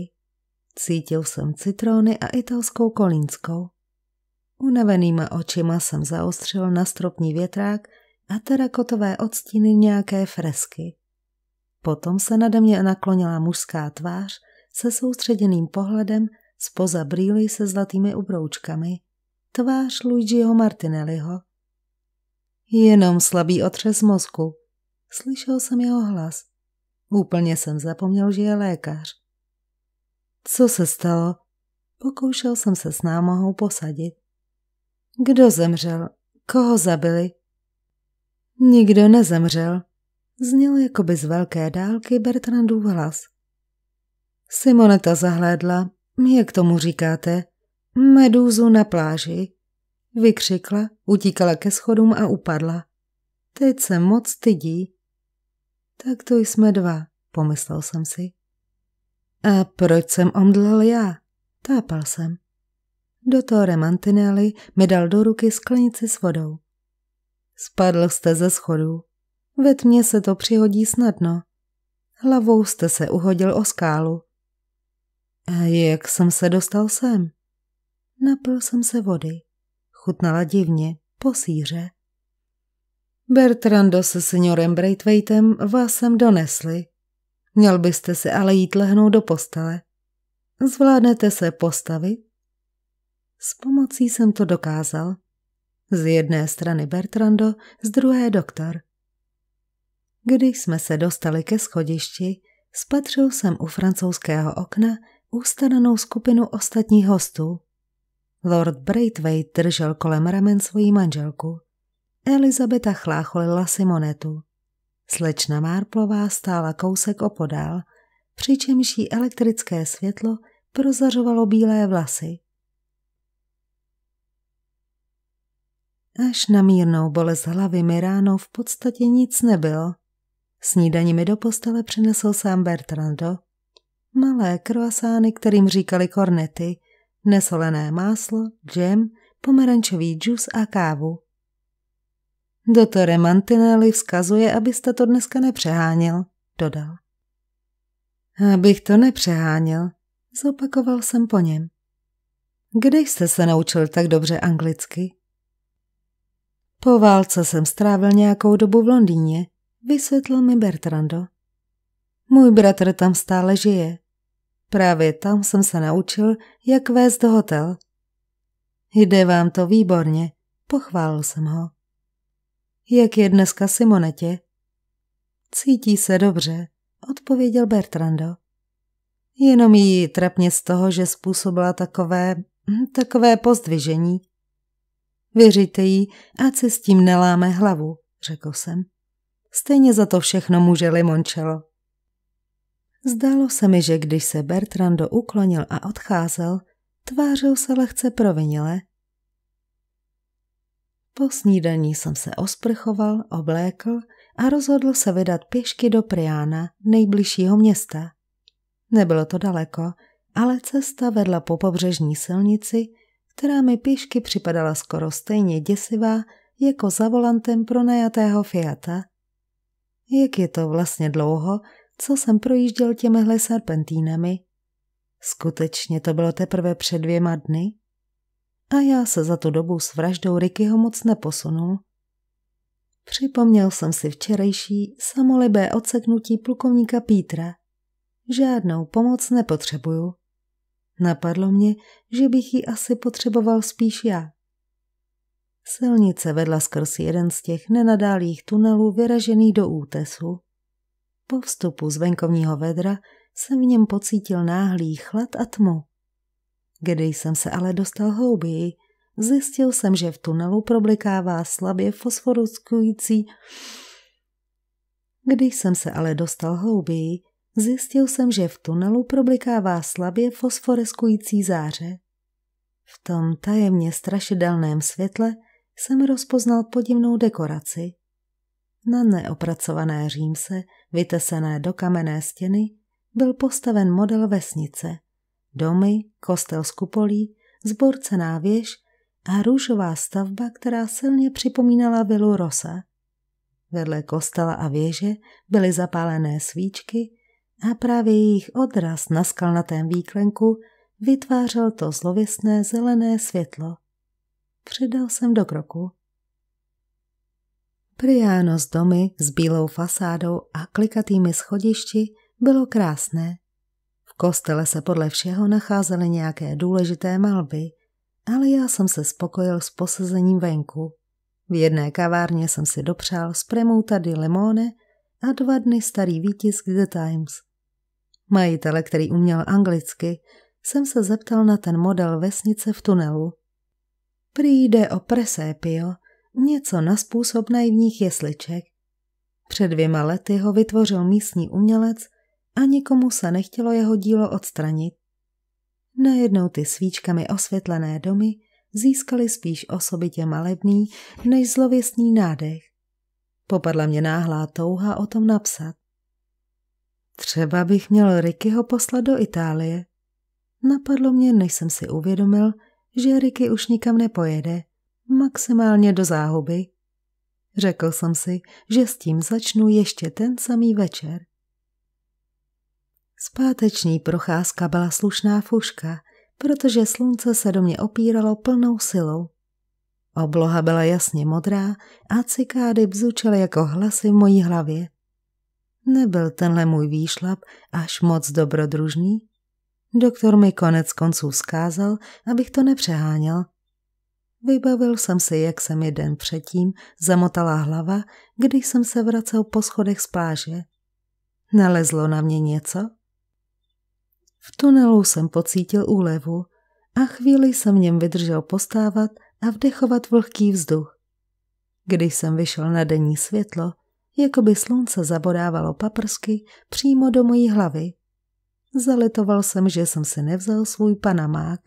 Cítil jsem citrony a italskou kolínskou. Unavenýma očima jsem zaostřil na stropní větrák a terakotové odstíny nějaké fresky. Potom se nade mě naklonila mužská tvář se soustředěným pohledem spoza brýlí se zlatými ubroučkami. Tvář Luigiho Martinelliho. Jenom slabý otřes mozku. Slyšel jsem jeho hlas. Úplně jsem zapomněl, že je lékař. Co se stalo? Pokoušel jsem se s námahou posadit. Kdo zemřel? Koho zabili? Nikdo nezemřel zněl jako by z velké dálky Bertrandův hlas. Simoneta zahlédla, jak tomu říkáte, medúzu na pláži. Vykřikla, utíkala ke schodům a upadla. Teď se moc stydí. Tak to jsme dva, pomyslel jsem si. A proč jsem omdlel já? Tápal jsem. Dottore Mantinelli mi dal do ruky sklenici s vodou. Spadl jste ze schodů, ve tmě se to přihodí snadno. Hlavou jste se uhodil o skálu. A jak jsem se dostal sem? Napil jsem se vody. Chutnala divně, po síře. Bertrando se seniorem Braithwaitem vás sem donesli. Měl byste se ale jít lehnout do postele. Zvládnete se postavit? S pomocí jsem to dokázal. Z jedné strany Bertrando, z druhé doktor. Když jsme se dostali ke schodišti, spatřil jsem u francouzského okna ustaranou skupinu ostatních hostů. Lord Braithwaite držel kolem ramen svoji manželku. Elizabeta chlácholila Simonetu. Slečna Márplová stála kousek opodál, přičemž jí elektrické světlo prozařovalo bílé vlasy. Až na mírnou bolest hlavy mi ráno v podstatě nic nebylo. Snídaní mi do postele přinesl sám Bertrando. Malé kroasány, kterým říkali kornety, nesolené máslo, džem, pomerančový džus a kávu. Dottore Mantinelli vzkazuje, abyste to dneska nepřeháněl, dodal. Abych to nepřeháněl, zopakoval jsem po něm. Kde jste se naučil tak dobře anglicky? Po válce jsem strávil nějakou dobu v Londýně, vysvětlil mi Bertrando. Můj bratr tam stále žije. Právě tam jsem se naučil, jak vést do hotel. Jde vám to výborně, pochválil jsem ho. Jak je dneska Simonetě? Cítí se dobře, odpověděl Bertrando. Jenom jí trapně z toho, že způsobila takové, hm, takové pozdvižení. Věříte jí, ať se s tím neláme hlavu, řekl jsem. Stejně za to všechno může limončelo. Zdálo se mi, že když se Bertrando uklonil a odcházel, tvářil se lehce provinile. Po snídaní jsem se osprchoval, oblékl a rozhodl se vydat pěšky do Priána, nejbližšího města. Nebylo to daleko, ale cesta vedla po pobřežní silnici, která mi pěšky připadala skoro stejně děsivá jako za volantem pronajatého Fiata, jak je to vlastně dlouho, co jsem projížděl těmihle serpentínami? Skutečně to bylo teprve před dvěma dny? A já se za tu dobu s vraždou Rickyho moc neposunul. Připomněl jsem si včerejší samolibé odseknutí plukovníka Pítra. Žádnou pomoc nepotřebuju. Napadlo mě, že bych ji asi potřeboval spíš já. Silnice vedla skrz jeden z těch nenadálých tunelů vyražený do útesu. Po vstupu z venkovního vedra jsem v něm pocítil náhlý chlad a tmu. Když jsem se ale dostal hlouběji, zjistil jsem, že v tunelu problikává slabě fosforuskující. Když jsem se ale dostal hlouběji, zjistil jsem, že v tunelu problikává slabě fosforeskující záře. V tom tajemně strašidelném světle jsem rozpoznal podivnou dekoraci. Na neopracované římse, vytesené do kamenné stěny, byl postaven model vesnice. Domy, kostel z kupolí, zborcená věž a růžová stavba, která silně připomínala vilu Rosa. Vedle kostela a věže byly zapálené svíčky a právě jejich odraz na skalnatém výklenku vytvářel to zlověstné zelené světlo. Přidal jsem do kroku. Priáno z domy s bílou fasádou a klikatými schodišti bylo krásné. V kostele se podle všeho nacházely nějaké důležité malby, ale já jsem se spokojil s posazením venku. V jedné kavárně jsem si dopřál z tady Limone a dva dny starý výtisk The Times. Majitele, který uměl anglicky, jsem se zeptal na ten model vesnice v tunelu. Prý jde o presépio, něco na způsob naivních jesliček. Před dvěma lety ho vytvořil místní umělec a nikomu se nechtělo jeho dílo odstranit. Najednou ty svíčkami osvětlené domy získaly spíš osobitě malebný než zlověstný nádech. Popadla mě náhlá touha o tom napsat. Třeba bych měl Rickyho poslat do Itálie. Napadlo mě, než jsem si uvědomil, že Ricky už nikam nepojede, maximálně do záhuby. Řekl jsem si, že s tím začnu ještě ten samý večer. Zpáteční procházka byla slušná fuška, protože slunce se do mě opíralo plnou silou. Obloha byla jasně modrá a cikády bzučely jako hlasy v mojí hlavě. Nebyl tenhle můj výšlap až moc dobrodružný? Doktor mi konec konců zkázal, abych to nepřeháněl. Vybavil jsem si, jak se mi den předtím zamotala hlava, když jsem se vracel po schodech z pláže. Nalezlo na mě něco? V tunelu jsem pocítil úlevu a chvíli jsem něm vydržel postávat a vdechovat vlhký vzduch. Když jsem vyšel na denní světlo, jako by slunce zabodávalo paprsky přímo do mojí hlavy. Zalitoval jsem, že jsem si nevzal svůj panamák.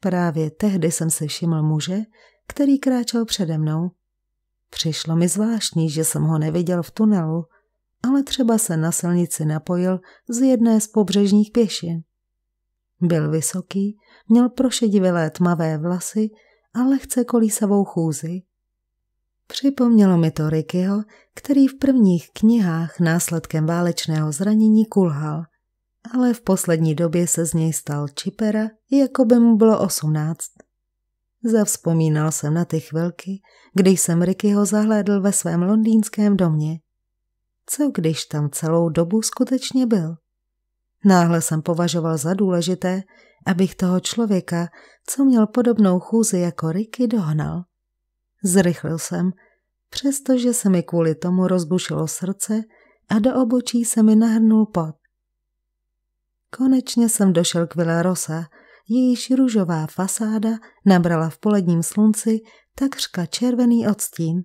Právě tehdy jsem se všiml muže, který kráčel přede mnou. Přišlo mi zvláštní, že jsem ho neviděl v tunelu, ale třeba se na silnici napojil z jedné z pobřežních pěšin. Byl vysoký, měl prošedivělé tmavé vlasy a lehce kolísavou chůzi. Připomnělo mi to Rickyho, který v prvních knihách následkem válečného zranění kulhal ale v poslední době se z něj stal čipera, jako by mu bylo osmnáct. Zavzpomínal jsem na ty chvilky, když jsem Rickyho zahlédl ve svém londýnském domě. Co když tam celou dobu skutečně byl? Náhle jsem považoval za důležité, abych toho člověka, co měl podobnou chůzi jako Ricky, dohnal. Zrychlil jsem, přestože se mi kvůli tomu rozbušilo srdce a do obočí se mi nahrnul pot. Konečně jsem došel k Vile Rosa, jejíž růžová fasáda nabrala v poledním slunci takřka červený odstín.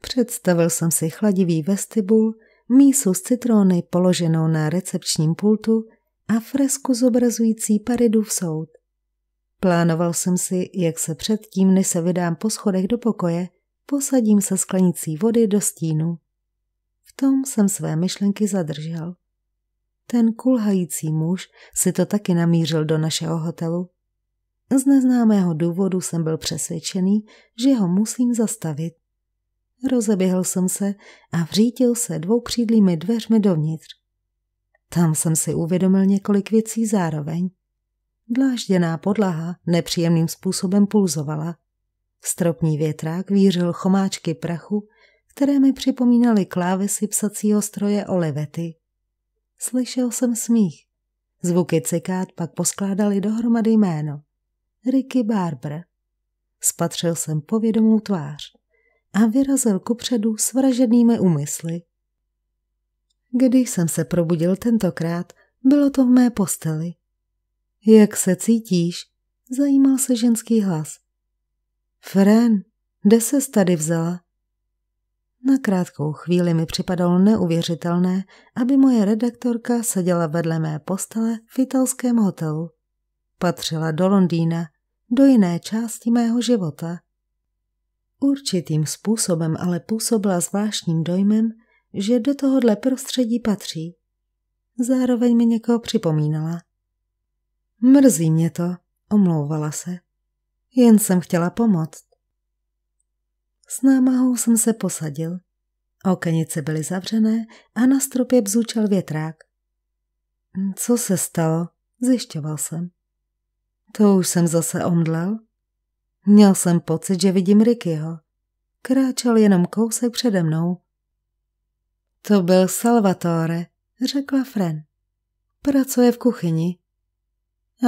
Představil jsem si chladivý vestibul, mísu s citrony položenou na recepčním pultu a fresku zobrazující paridu v soud. Plánoval jsem si, jak se předtím, než se vydám po schodech do pokoje, posadím se sklenicí vody do stínu. V tom jsem své myšlenky zadržel. Ten kulhající muž si to taky namířil do našeho hotelu. Z neznámého důvodu jsem byl přesvědčený, že ho musím zastavit. Rozeběhl jsem se a vřítil se křídlými dveřmi dovnitř. Tam jsem si uvědomil několik věcí zároveň. Dlážděná podlaha nepříjemným způsobem pulzovala. Stropní větrák vířil chomáčky prachu, které mi připomínaly klávesy psacího stroje Olivety. Slyšel jsem smích. Zvuky cikát pak poskládali dohromady jméno. Ricky Barber. Spatřil jsem povědomou tvář a vyrazil kupředu s vraženými úmysly. Když jsem se probudil tentokrát, bylo to v mé posteli. Jak se cítíš? Zajímal se ženský hlas. Fren, kde ses tady vzala? Na krátkou chvíli mi připadalo neuvěřitelné, aby moje redaktorka seděla vedle mé postele v italském hotelu. Patřila do Londýna, do jiné části mého života. Určitým způsobem ale působila zvláštním dojmem, že do tohohle prostředí patří. Zároveň mi někoho připomínala. Mrzí mě to, omlouvala se. Jen jsem chtěla pomoct. S námahou jsem se posadil. Okenice byly zavřené a na stropě bzučel větrák. Co se stalo? Zjišťoval jsem. To už jsem zase omdlel. Měl jsem pocit, že vidím Rickyho. Kráčel jenom kousek přede mnou. To byl Salvatore, řekla Fren. Pracuje v kuchyni.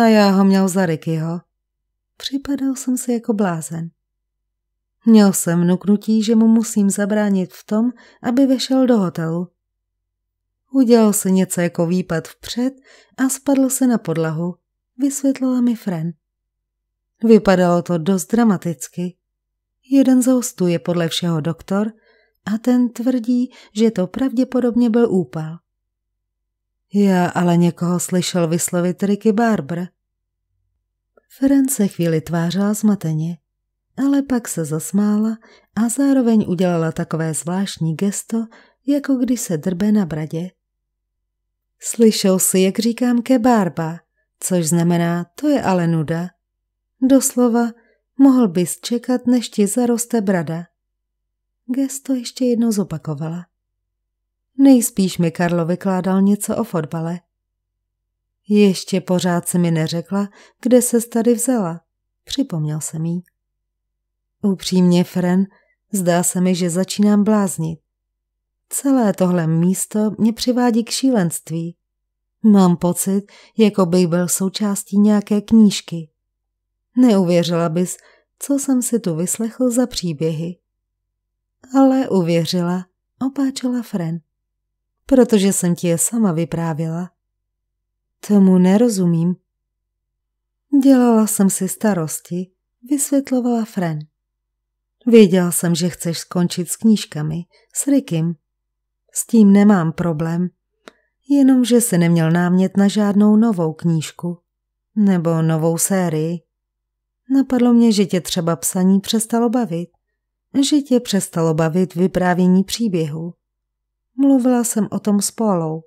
A já ho měl za Rickyho. Připadal jsem si jako blázen. Měl jsem vnuknutí, že mu musím zabránit v tom, aby vešel do hotelu. Udělal se něco jako výpad vpřed a spadl se na podlahu, vysvětlila mi Fren. Vypadalo to dost dramaticky. Jeden z hostů je podle všeho doktor a ten tvrdí, že to pravděpodobně byl úpal. Já ale někoho slyšel vyslovit Ricky Barber. Fren se chvíli tvářila zmateně ale pak se zasmála a zároveň udělala takové zvláštní gesto, jako když se drbe na bradě. Slyšel si, jak říkám kebárba, což znamená, to je ale nuda. Doslova, mohl bys čekat, než ti zaroste brada. Gesto ještě jednou zopakovala. Nejspíš mi Karlo vykládal něco o fotbale. Ještě pořád se mi neřekla, kde se tady vzala. Připomněl jsem jí. Upřímně, Fren, zdá se mi, že začínám bláznit. Celé tohle místo mě přivádí k šílenství. Mám pocit, jako bych byl součástí nějaké knížky. Neuvěřila bys, co jsem si tu vyslechl za příběhy. Ale uvěřila, opáčela Fren. Protože jsem ti je sama vyprávěla. Tomu nerozumím. Dělala jsem si starosti, vysvětlovala Fren. Věděl jsem, že chceš skončit s knížkami, s Rikim. S tím nemám problém. Jenomže se neměl námět na žádnou novou knížku. Nebo novou sérii. Napadlo mě, že tě třeba psaní přestalo bavit. Že tě přestalo bavit vyprávění příběhu. Mluvila jsem o tom s Polou.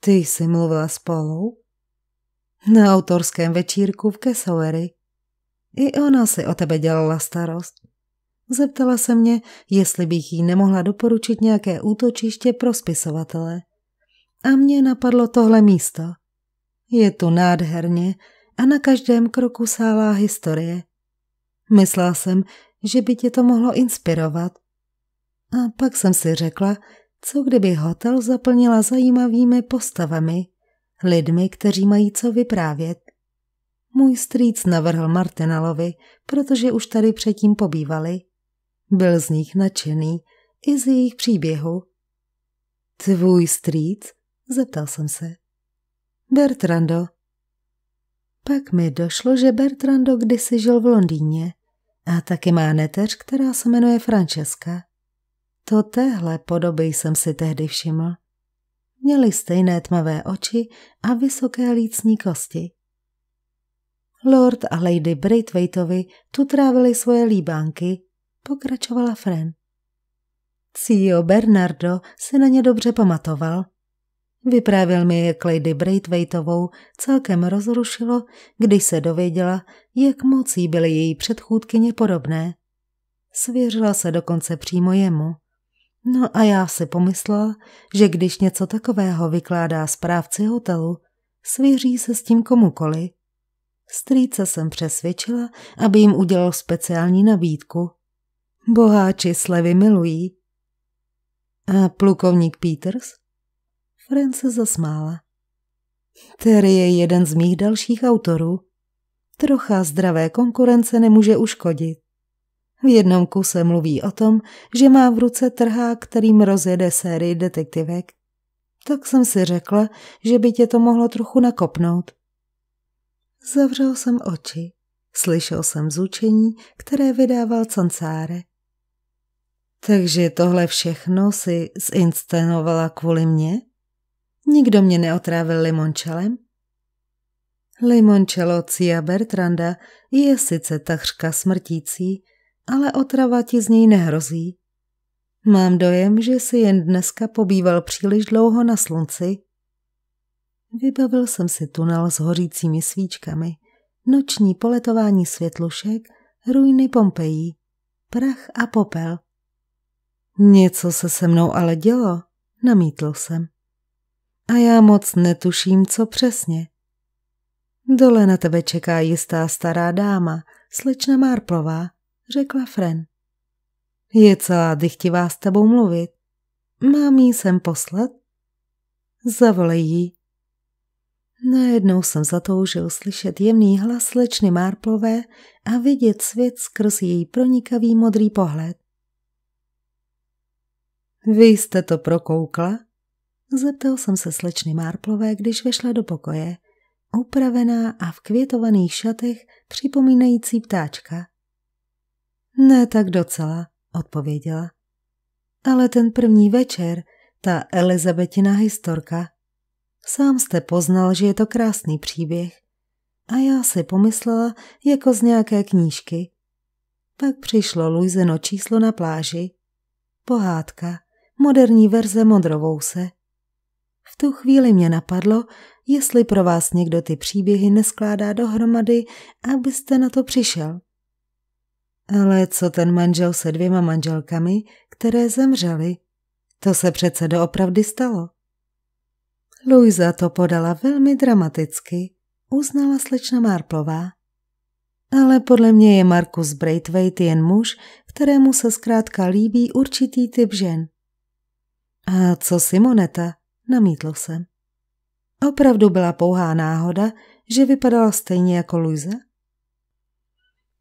Ty jsi mluvila s Polou? Na autorském večírku v Kesowery. I ona si o tebe dělala starost. Zeptala se mě, jestli bych jí nemohla doporučit nějaké útočiště pro spisovatele. A mě napadlo tohle místo. Je tu nádherně a na každém kroku sálá historie. Myslela jsem, že by tě to mohlo inspirovat. A pak jsem si řekla, co kdyby hotel zaplnila zajímavými postavami, lidmi, kteří mají co vyprávět. Můj strýc navrhl Martinalovi, protože už tady předtím pobývali. Byl z nich nadšený i z jejich příběhu. Tvůj strýc? Zeptal jsem se. Bertrando. Pak mi došlo, že Bertrando kdysi žil v Londýně a taky má neteř, která se jmenuje Francesca. To téhle podoby jsem si tehdy všiml. Měli stejné tmavé oči a vysoké lícní kosti. Lord a Lady Braithwaiteovi tu trávili svoje líbánky pokračovala Fren. CEO Bernardo se na ně dobře pamatoval. Vyprávěl mi je Clady Braithwaitovou celkem rozrušilo, když se dověděla, jak moc jí byly její předchůdkyně podobné. Svěřila se dokonce přímo jemu. No a já si pomyslela, že když něco takového vykládá správci hotelu, svěří se s tím komukoli. Strýce jsem přesvědčila, aby jim udělal speciální nabídku. Boháči slevy milují. A plukovník Peters? Fran se zasmála. Terry je jeden z mých dalších autorů. Trocha zdravé konkurence nemůže uškodit. V jednom kuse mluví o tom, že má v ruce trhák, kterým rozjede sérii detektivek. Tak jsem si řekla, že by tě to mohlo trochu nakopnout. Zavřel jsem oči. Slyšel jsem zúčení, které vydával cancárek. Takže tohle všechno si zinscenovala kvůli mně? Nikdo mě neotrávil limončelem? Limončelo Cia Bertranda je sice takřka smrtící, ale otrava ti z něj nehrozí. Mám dojem, že si jen dneska pobýval příliš dlouho na slunci. Vybavil jsem si tunel s hořícími svíčkami, noční poletování světlušek, ruiny Pompeji, prach a popel – Něco se se mnou ale dělo, namítl jsem. A já moc netuším, co přesně. Dole na tebe čeká jistá stará dáma, slečna Marplová, řekla Fren. Je celá dychtivá s tebou mluvit. Mám jí sem poslat? Zavolej jí. Najednou jsem zatoužil slyšet jemný hlas slečny Marplové a vidět svět skrz její pronikavý modrý pohled. Vy jste to prokoukla? Zeptal jsem se slečny Márplové, když vešla do pokoje, upravená a v květovaných šatech připomínající ptáčka. Ne tak docela, odpověděla. Ale ten první večer, ta Elizabetina historka. Sám jste poznal, že je to krásný příběh. A já si pomyslela jako z nějaké knížky. Pak přišlo Luizeno číslo na pláži. Pohádka moderní verze modrovou se. V tu chvíli mě napadlo, jestli pro vás někdo ty příběhy neskládá dohromady, abyste na to přišel. Ale co ten manžel se dvěma manželkami, které zemřely? To se přece doopravdy stalo. Luisa to podala velmi dramaticky, uznala slečna Marplová. Ale podle mě je Markus Braithwaite jen muž, kterému se zkrátka líbí určitý typ žen. A co Simoneta? Namítl jsem. Opravdu byla pouhá náhoda, že vypadala stejně jako Luisa?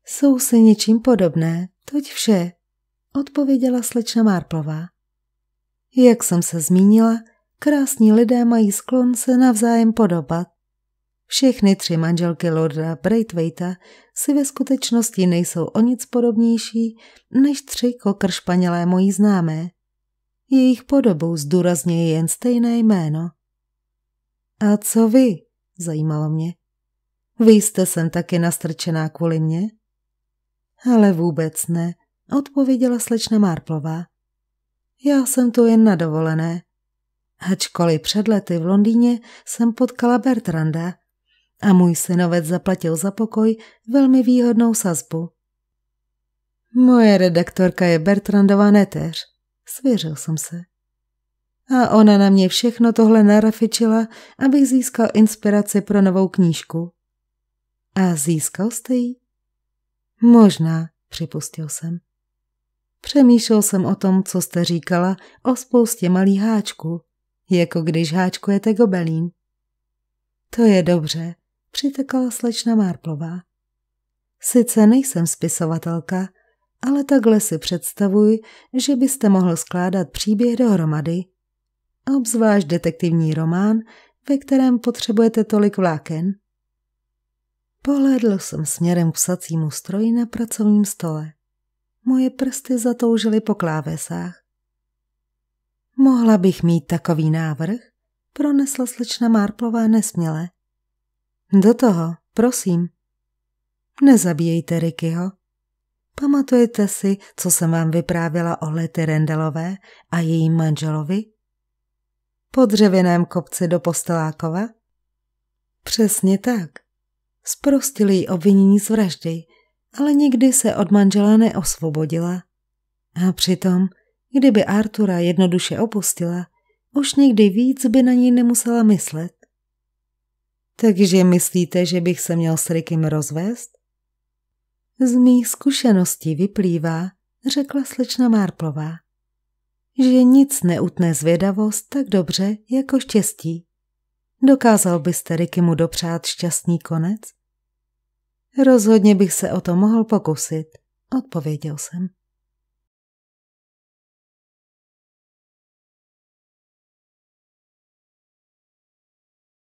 Jsou si něčím podobné, toť vše, odpověděla slečna Marplová. Jak jsem se zmínila, krásní lidé mají sklon se navzájem podobat. Všechny tři manželky Lorda Braithwaita si ve skutečnosti nejsou o nic podobnější než tři kokr španělé mojí známé jejich podobou zdůrazňuje jen stejné jméno. A co vy? zajímalo mě. Vy jste sem taky nastrčená kvůli mě? Ale vůbec ne, odpověděla slečna Marplová. Já jsem tu jen na dovolené. Ačkoliv před lety v Londýně jsem potkala Bertranda a můj synovec zaplatil za pokoj velmi výhodnou sazbu. Moje redaktorka je Bertrandova neteř. Svěřil jsem se. A ona na mě všechno tohle narafičila, abych získal inspiraci pro novou knížku. A získal jste ji? Možná, připustil jsem. Přemýšlel jsem o tom, co jste říkala o spoustě malých háčků, jako když háčkujete gobelín. To je dobře, přitekala slečna Marplová. Sice nejsem spisovatelka, ale takhle si představuji, že byste mohl skládat příběh dohromady. Obzvlášť detektivní román, ve kterém potřebujete tolik vláken. Pohlédl jsem směrem k psacímu stroji na pracovním stole. Moje prsty zatoužily po klávesách. Mohla bych mít takový návrh? Pronesla slečna Marplová nesměle. Do toho, prosím. Nezabíjejte Rikyho, Pamatujete si, co jsem vám vyprávěla o Lety Rendelové a jejím manželovi? Po dřevěném kopci do Postelákova? Přesně tak. Sprostili jí obvinění z vraždy, ale nikdy se od manžela neosvobodila. A přitom, kdyby Artura jednoduše opustila, už nikdy víc by na ní nemusela myslet. Takže myslíte, že bych se měl s Rikym rozvést? Z mých zkušeností vyplývá, řekla slečna Márplová, že nic neutne zvědavost tak dobře jako štěstí. Dokázal byste Ricky mu dopřát šťastný konec? Rozhodně bych se o to mohl pokusit, odpověděl jsem.